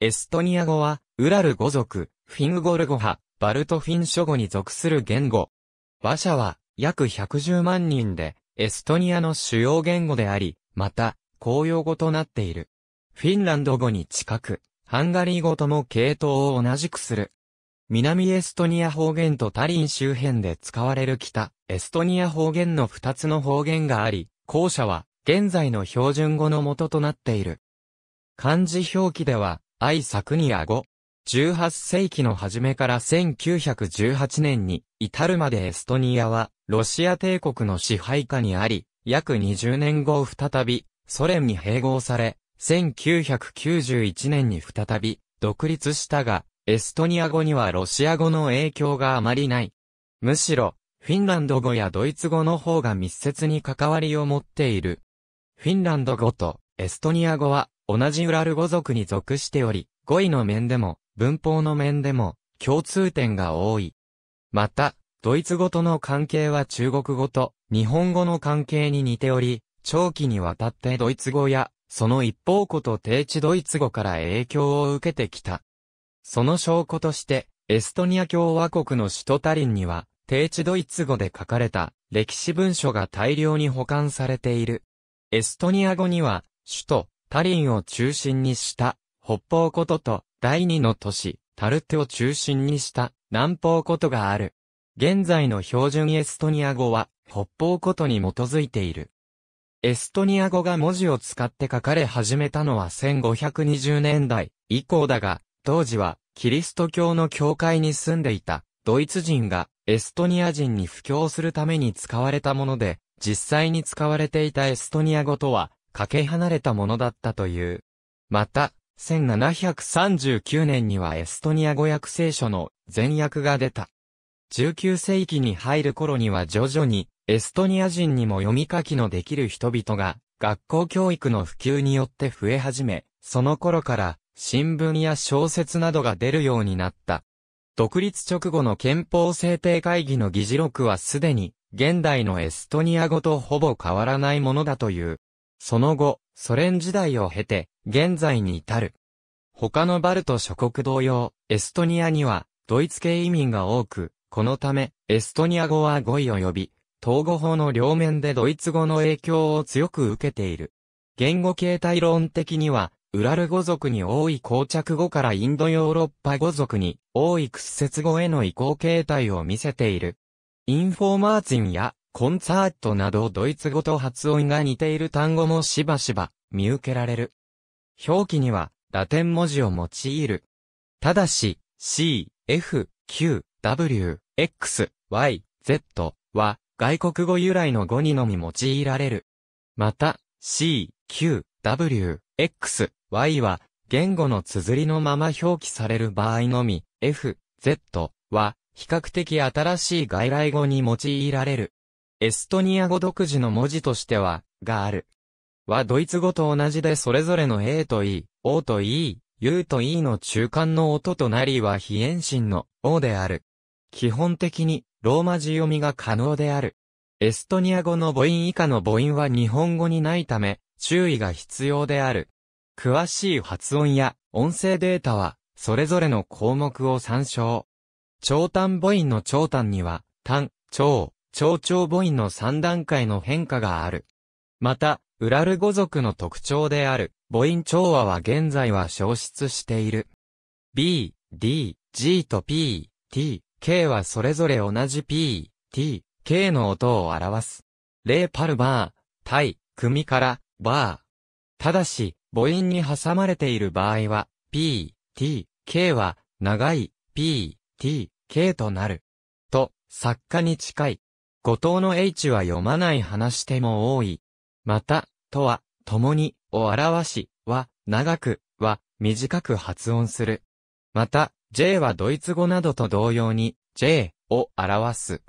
エストニア語は、ウラル語族、フィンゴル語派、バルトフィン諸語に属する言語。馬車は、約110万人で、エストニアの主要言語であり、また、公用語となっている。フィンランド語に近く、ハンガリー語とも系統を同じくする。南エストニア方言とタリン周辺で使われる北、エストニア方言の2つの方言があり、後者は、現在の標準語の元となっている。漢字表記では、愛作にあご。18世紀の初めから1918年に至るまでエストニアはロシア帝国の支配下にあり、約20年後再びソ連に併合され、1991年に再び独立したが、エストニア語にはロシア語の影響があまりない。むしろ、フィンランド語やドイツ語の方が密接に関わりを持っている。フィンランド語とエストニア語は同じウラル語族に属しており、語彙の面でも、文法の面でも、共通点が多い。また、ドイツ語との関係は中国語と日本語の関係に似ており、長期にわたってドイツ語や、その一方語と低地ドイツ語から影響を受けてきた。その証拠として、エストニア共和国の首都タリンには、低地ドイツ語で書かれた歴史文書が大量に保管されている。エストニア語には、首都、タリンを中心にした北方ことと第二の都市タルテを中心にした南方ことがある。現在の標準エストニア語は北方ことに基づいている。エストニア語が文字を使って書かれ始めたのは1520年代以降だが、当時はキリスト教の教会に住んでいたドイツ人がエストニア人に布教するために使われたもので、実際に使われていたエストニア語とはかけ離れたものだったという。また、1739年にはエストニア語訳聖書の全訳が出た。19世紀に入る頃には徐々にエストニア人にも読み書きのできる人々が学校教育の普及によって増え始め、その頃から新聞や小説などが出るようになった。独立直後の憲法制定会議の議事録はすでに現代のエストニア語とほぼ変わらないものだという。その後、ソ連時代を経て、現在に至る。他のバルト諸国同様、エストニアには、ドイツ系移民が多く、このため、エストニア語は語彙を呼び、統合法の両面でドイツ語の影響を強く受けている。言語形態論的には、ウラル語族に多い膠着語からインドヨーロッパ語族に多い屈折語への移行形態を見せている。インフォーマーチィンやコンサートなどドイツ語と発音が似ている単語もしばしば見受けられる。表記にはラテン文字を用いる。ただし、C、F、Q、W、X、Y、Z は外国語由来の語にのみ用いられる。また、C、Q、W、X、Y は言語の綴りのまま表記される場合のみ、F、Z は比較的新しい外来語に用いられる。エストニア語独自の文字としては、がある。はドイツ語と同じでそれぞれの A と E、O と E、U と E の中間の音となりは非遠心の O である。基本的にローマ字読みが可能である。エストニア語の母音以下の母音は日本語にないため注意が必要である。詳しい発音や音声データはそれぞれの項目を参照。長短母音の長短には、短、長、蝶々母音の3段階の変化がある。また、ウラル語族の特徴である、母音調和は現在は消失している。B、D、G と P、T、K はそれぞれ同じ P、T、K の音を表す。例パルバー、対、組から、バー。ただし、母音に挟まれている場合は、P、T、K は、長い、P、T、K となる。と、作家に近い。後藤の H は読まない話し手も多い。また、とは、共に、を表し、は、長く、は、短く発音する。また、J はドイツ語などと同様に、J を表す。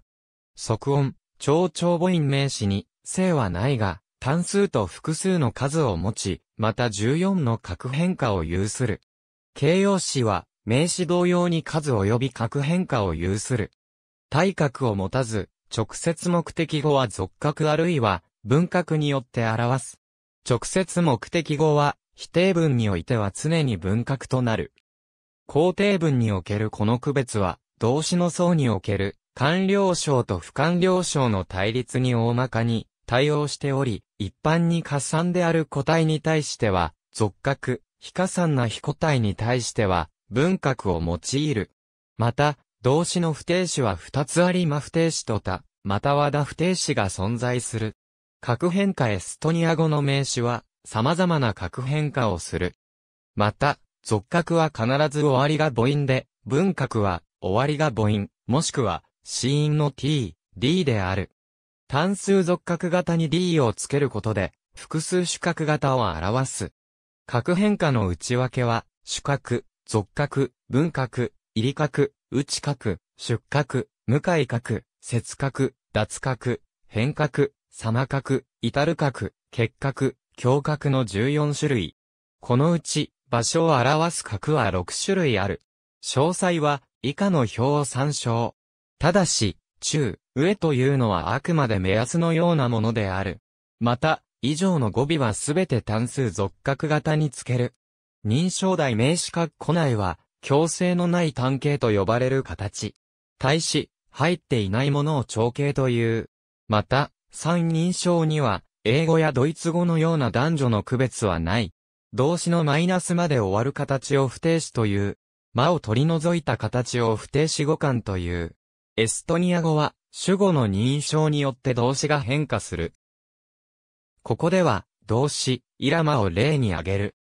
即音、超長母音名詞に、性はないが、単数と複数の数を持ち、また14の核変化を有する。形容詞は、名詞同様に数及び核変化を有する。体格を持たず、直接目的語は俗格あるいは文格によって表す。直接目的語は否定文においては常に文格となる。肯定文におけるこの区別は動詞の層における官僚省と不官僚省の対立に大まかに対応しており、一般に加算である個体に対しては、俗格、非加算な非個体に対しては、文格を用いる。また、動詞の不定詞は二つありま不定詞と他、またはだ不定詞が存在する。核変化エストニア語の名詞は、様々な核変化をする。また、俗格は必ず終わりが母音で、文格は終わりが母音、もしくは、子音の t、d である。単数俗格型に d をつけることで、複数主格型を表す。核変化の内訳は、主格、俗格、文格、入り角、内角、出角、向かい角、節角、脱角、変角、様角、至る角、結角、胸角の14種類。このうち、場所を表す角は6種類ある。詳細は、以下の表を参照。ただし、中、上というのはあくまで目安のようなものである。また、以上の語尾はすべて単数属角型につける。認証代名詞括弧内は、強制のない単形と呼ばれる形。対し、入っていないものを長形という。また、三人称には、英語やドイツ語のような男女の区別はない。動詞のマイナスまで終わる形を不定詞という。間を取り除いた形を不定詞語感という。エストニア語は、主語の認証によって動詞が変化する。ここでは、動詞、イラマを例に挙げる。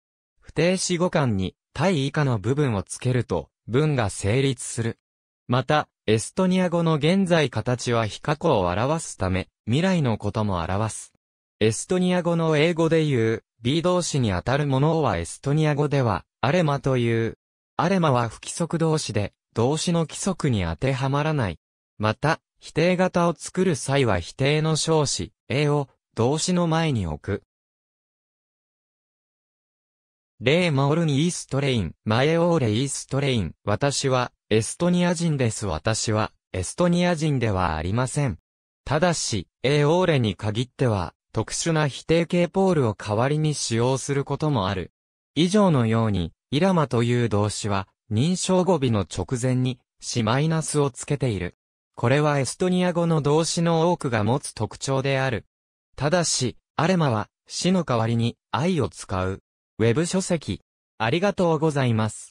不定詞語間に対以下の部分をつけると文が成立する。また、エストニア語の現在形は非過去を表すため、未来のことも表す。エストニア語の英語で言う、B 動詞にあたるものはエストニア語では、アレマという。アレマは不規則動詞で、動詞の規則に当てはまらない。また、否定型を作る際は否定の小詞、A を動詞の前に置く。レーモールにイーストレイン、マエオーレイーストレイン、私は、エストニア人です私は、エストニア人ではありません。ただし、エオーレに限っては、特殊な否定形ポールを代わりに使用することもある。以上のように、イラマという動詞は、認証語尾の直前に、しマイナスをつけている。これはエストニア語の動詞の多くが持つ特徴である。ただし、アレマは、死の代わりに、愛を使う。ウェブ書籍。ありがとうございます。